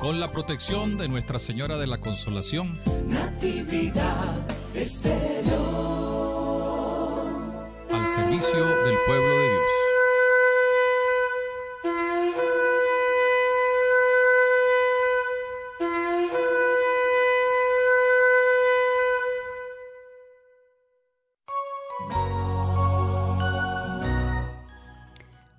con la protección de Nuestra Señora de la Consolación. Natividad Estéreo. Al servicio del pueblo de Dios.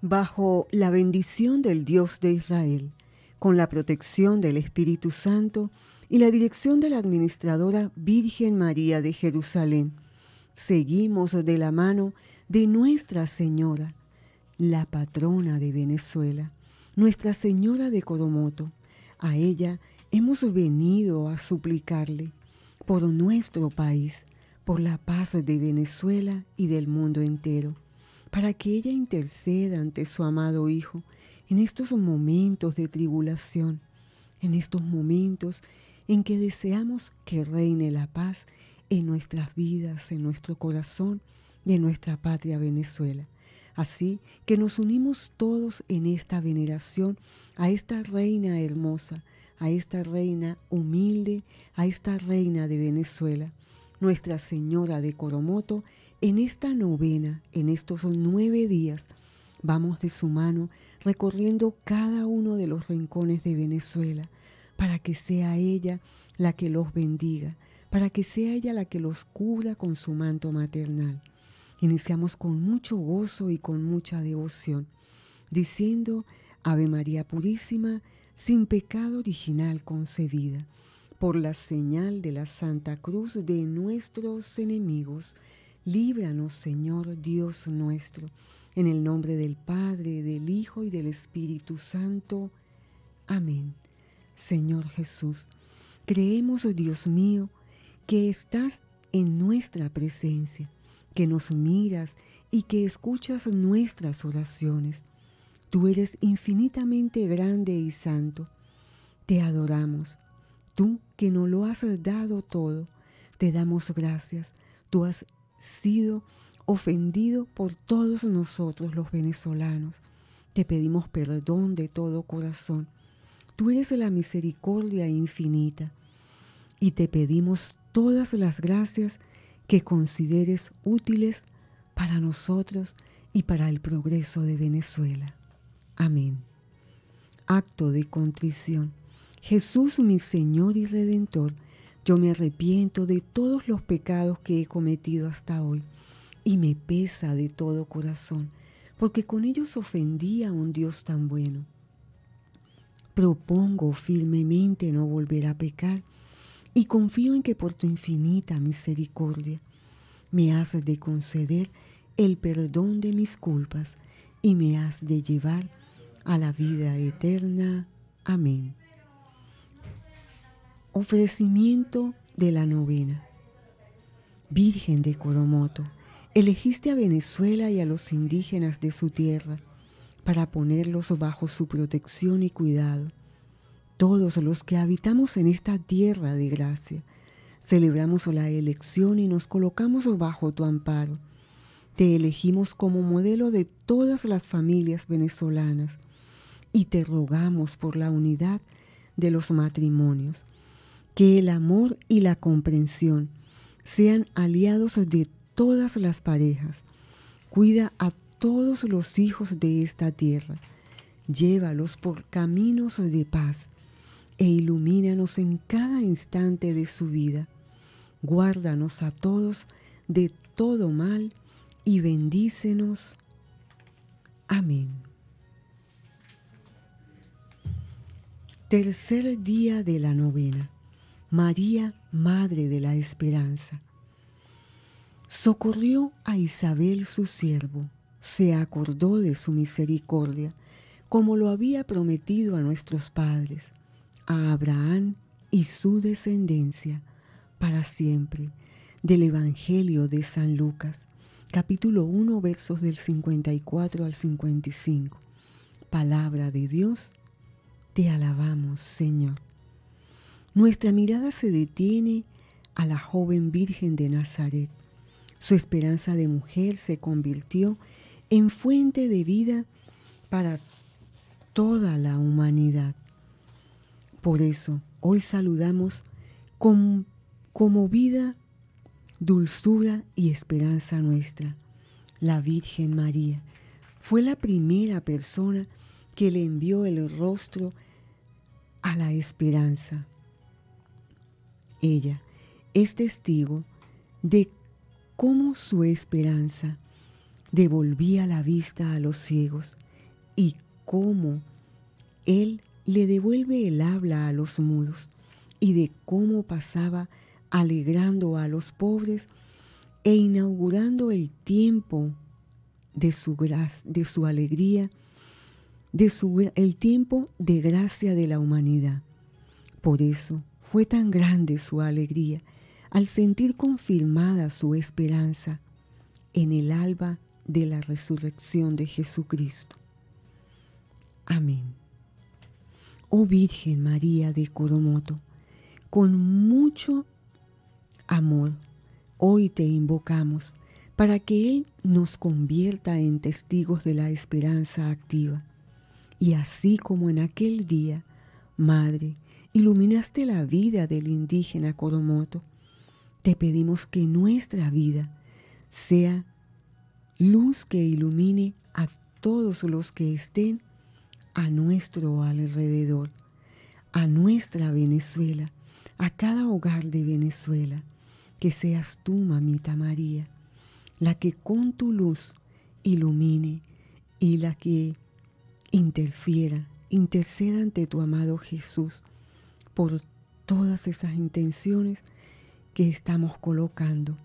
Bajo la bendición del Dios de Israel con la protección del Espíritu Santo y la dirección de la Administradora Virgen María de Jerusalén. Seguimos de la mano de Nuestra Señora, la patrona de Venezuela, Nuestra Señora de Coromoto. A ella hemos venido a suplicarle por nuestro país, por la paz de Venezuela y del mundo entero, para que ella interceda ante su amado Hijo en estos momentos de tribulación, en estos momentos en que deseamos que reine la paz en nuestras vidas, en nuestro corazón y en nuestra patria Venezuela. Así que nos unimos todos en esta veneración a esta reina hermosa, a esta reina humilde, a esta reina de Venezuela, Nuestra Señora de Coromoto, en esta novena, en estos nueve días Vamos de su mano recorriendo cada uno de los rincones de Venezuela para que sea ella la que los bendiga, para que sea ella la que los cubra con su manto maternal. Iniciamos con mucho gozo y con mucha devoción, diciendo Ave María Purísima, sin pecado original concebida, por la señal de la Santa Cruz de nuestros enemigos, líbranos Señor Dios nuestro en el nombre del Padre, del Hijo y del Espíritu Santo. Amén. Señor Jesús, creemos, oh Dios mío, que estás en nuestra presencia, que nos miras y que escuchas nuestras oraciones. Tú eres infinitamente grande y santo. Te adoramos. Tú que nos lo has dado todo, te damos gracias. Tú has sido ofendido por todos nosotros los venezolanos. Te pedimos perdón de todo corazón. Tú eres la misericordia infinita y te pedimos todas las gracias que consideres útiles para nosotros y para el progreso de Venezuela. Amén. Acto de contrición. Jesús mi Señor y Redentor, yo me arrepiento de todos los pecados que he cometido hasta hoy y me pesa de todo corazón, porque con ellos ofendí a un Dios tan bueno. Propongo firmemente no volver a pecar y confío en que por tu infinita misericordia me has de conceder el perdón de mis culpas y me has de llevar a la vida eterna. Amén. Ofrecimiento de la novena. Virgen de Coromoto Elegiste a Venezuela y a los indígenas de su tierra para ponerlos bajo su protección y cuidado. Todos los que habitamos en esta tierra de gracia, celebramos la elección y nos colocamos bajo tu amparo. Te elegimos como modelo de todas las familias venezolanas y te rogamos por la unidad de los matrimonios, que el amor y la comprensión sean aliados de todas las parejas, cuida a todos los hijos de esta tierra, llévalos por caminos de paz e ilumínanos en cada instante de su vida. Guárdanos a todos de todo mal y bendícenos. Amén. Tercer día de la novena. María, Madre de la Esperanza socorrió a Isabel su siervo, se acordó de su misericordia, como lo había prometido a nuestros padres, a Abraham y su descendencia, para siempre, del Evangelio de San Lucas, capítulo 1, versos del 54 al 55. Palabra de Dios, te alabamos, Señor. Nuestra mirada se detiene a la joven Virgen de Nazaret su esperanza de mujer se convirtió en fuente de vida para toda la humanidad. Por eso hoy saludamos con, como vida, dulzura y esperanza nuestra. La Virgen María fue la primera persona que le envió el rostro a la esperanza. Ella es testigo de cómo su esperanza devolvía la vista a los ciegos y cómo él le devuelve el habla a los mudos y de cómo pasaba alegrando a los pobres e inaugurando el tiempo de su, de su alegría, de su, el tiempo de gracia de la humanidad. Por eso fue tan grande su alegría al sentir confirmada su esperanza en el alba de la resurrección de Jesucristo. Amén. Oh Virgen María de Coromoto, con mucho amor, hoy te invocamos para que Él nos convierta en testigos de la esperanza activa. Y así como en aquel día, Madre, iluminaste la vida del indígena Coromoto, te pedimos que nuestra vida sea luz que ilumine a todos los que estén a nuestro alrededor, a nuestra Venezuela, a cada hogar de Venezuela. Que seas tú, mamita María, la que con tu luz ilumine y la que interfiera, interceda ante tu amado Jesús por todas esas intenciones que estamos colocando,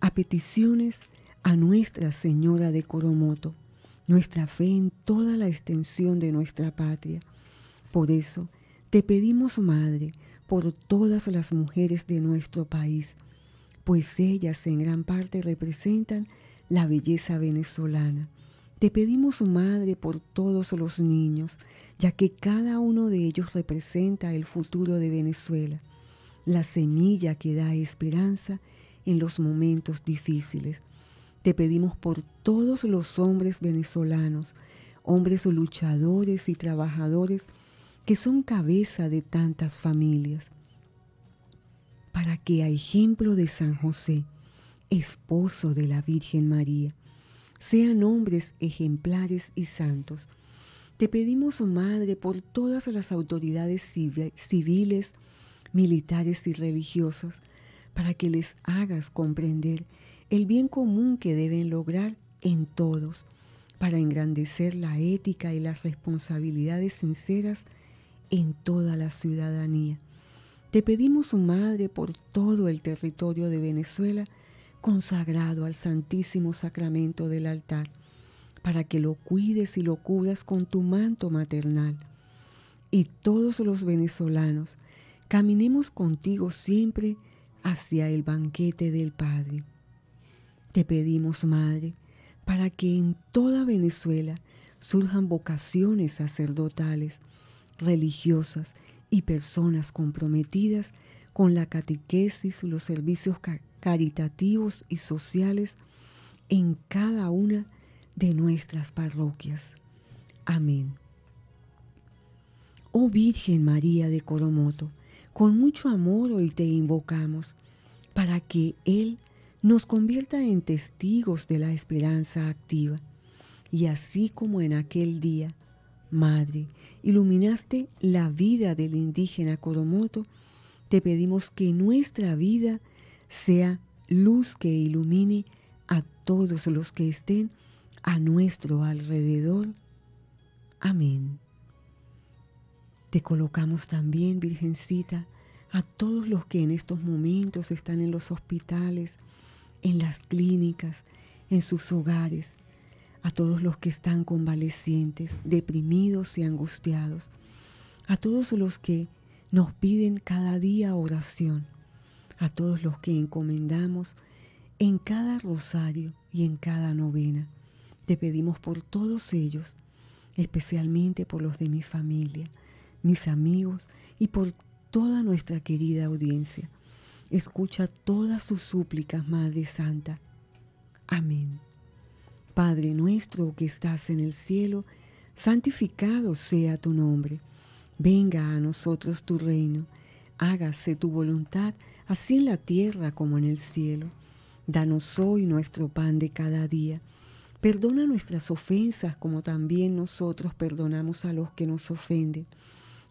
a peticiones a Nuestra Señora de Coromoto, nuestra fe en toda la extensión de nuestra patria. Por eso te pedimos, Madre, por todas las mujeres de nuestro país, pues ellas en gran parte representan la belleza venezolana. Te pedimos, Madre, por todos los niños, ya que cada uno de ellos representa el futuro de Venezuela la semilla que da esperanza en los momentos difíciles. Te pedimos por todos los hombres venezolanos, hombres luchadores y trabajadores que son cabeza de tantas familias, para que a ejemplo de San José, esposo de la Virgen María, sean hombres ejemplares y santos. Te pedimos, oh Madre, por todas las autoridades civiles, militares y religiosas, para que les hagas comprender el bien común que deben lograr en todos, para engrandecer la ética y las responsabilidades sinceras en toda la ciudadanía. Te pedimos, oh Madre, por todo el territorio de Venezuela, consagrado al Santísimo Sacramento del altar, para que lo cuides y lo cubras con tu manto maternal. Y todos los venezolanos, caminemos contigo siempre hacia el banquete del Padre. Te pedimos, Madre, para que en toda Venezuela surjan vocaciones sacerdotales, religiosas y personas comprometidas con la catequesis, y los servicios caritativos y sociales en cada una de nuestras parroquias. Amén. Oh Virgen María de Coromoto, con mucho amor hoy te invocamos para que Él nos convierta en testigos de la esperanza activa. Y así como en aquel día, Madre, iluminaste la vida del indígena Coromoto, te pedimos que nuestra vida sea luz que ilumine a todos los que estén a nuestro alrededor. Amén. Te colocamos también, Virgencita, a todos los que en estos momentos están en los hospitales, en las clínicas, en sus hogares, a todos los que están convalecientes, deprimidos y angustiados, a todos los que nos piden cada día oración, a todos los que encomendamos en cada rosario y en cada novena. Te pedimos por todos ellos, especialmente por los de mi familia mis amigos y por toda nuestra querida audiencia. Escucha todas sus súplicas, Madre Santa. Amén. Padre nuestro que estás en el cielo, santificado sea tu nombre. Venga a nosotros tu reino. Hágase tu voluntad, así en la tierra como en el cielo. Danos hoy nuestro pan de cada día. Perdona nuestras ofensas como también nosotros perdonamos a los que nos ofenden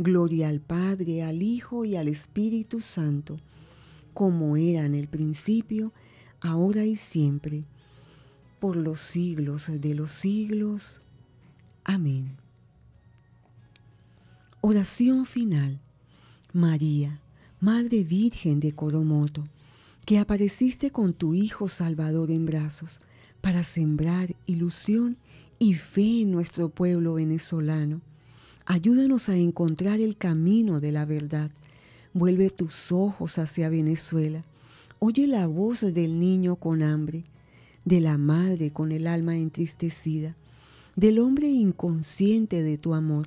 Gloria al Padre, al Hijo y al Espíritu Santo, como era en el principio, ahora y siempre, por los siglos de los siglos. Amén. Oración final. María, Madre Virgen de Coromoto, que apareciste con tu Hijo Salvador en brazos para sembrar ilusión y fe en nuestro pueblo venezolano Ayúdanos a encontrar el camino de la verdad. Vuelve tus ojos hacia Venezuela. Oye la voz del niño con hambre, de la madre con el alma entristecida, del hombre inconsciente de tu amor.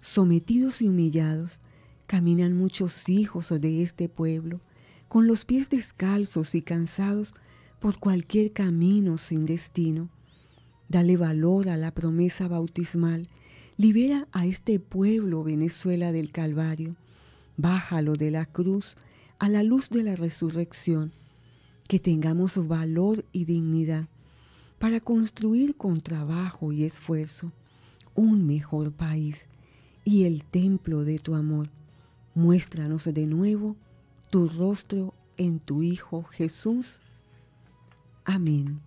Sometidos y humillados, caminan muchos hijos de este pueblo, con los pies descalzos y cansados por cualquier camino sin destino. Dale valor a la promesa bautismal Libera a este pueblo, Venezuela, del Calvario. Bájalo de la cruz a la luz de la resurrección. Que tengamos valor y dignidad para construir con trabajo y esfuerzo un mejor país y el templo de tu amor. Muéstranos de nuevo tu rostro en tu Hijo Jesús. Amén.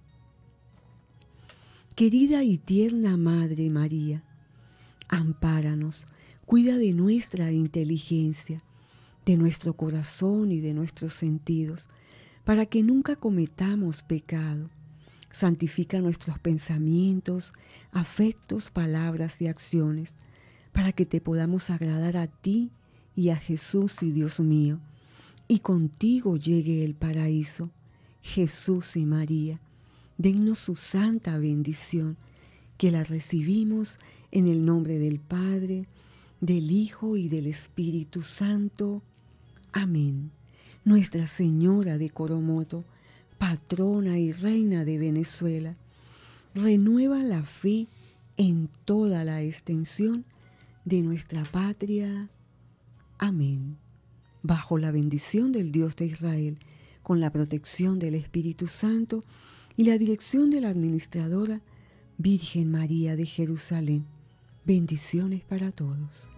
Querida y tierna Madre María, ampáranos, cuida de nuestra inteligencia, de nuestro corazón y de nuestros sentidos, para que nunca cometamos pecado. Santifica nuestros pensamientos, afectos, palabras y acciones, para que te podamos agradar a ti y a Jesús y Dios mío, y contigo llegue el paraíso. Jesús y María, dennos su santa bendición, que la recibimos en el nombre del Padre, del Hijo y del Espíritu Santo. Amén. Nuestra Señora de Coromoto, patrona y reina de Venezuela, renueva la fe en toda la extensión de nuestra patria. Amén. Bajo la bendición del Dios de Israel, con la protección del Espíritu Santo y la dirección de la administradora Virgen María de Jerusalén Bendiciones para todos.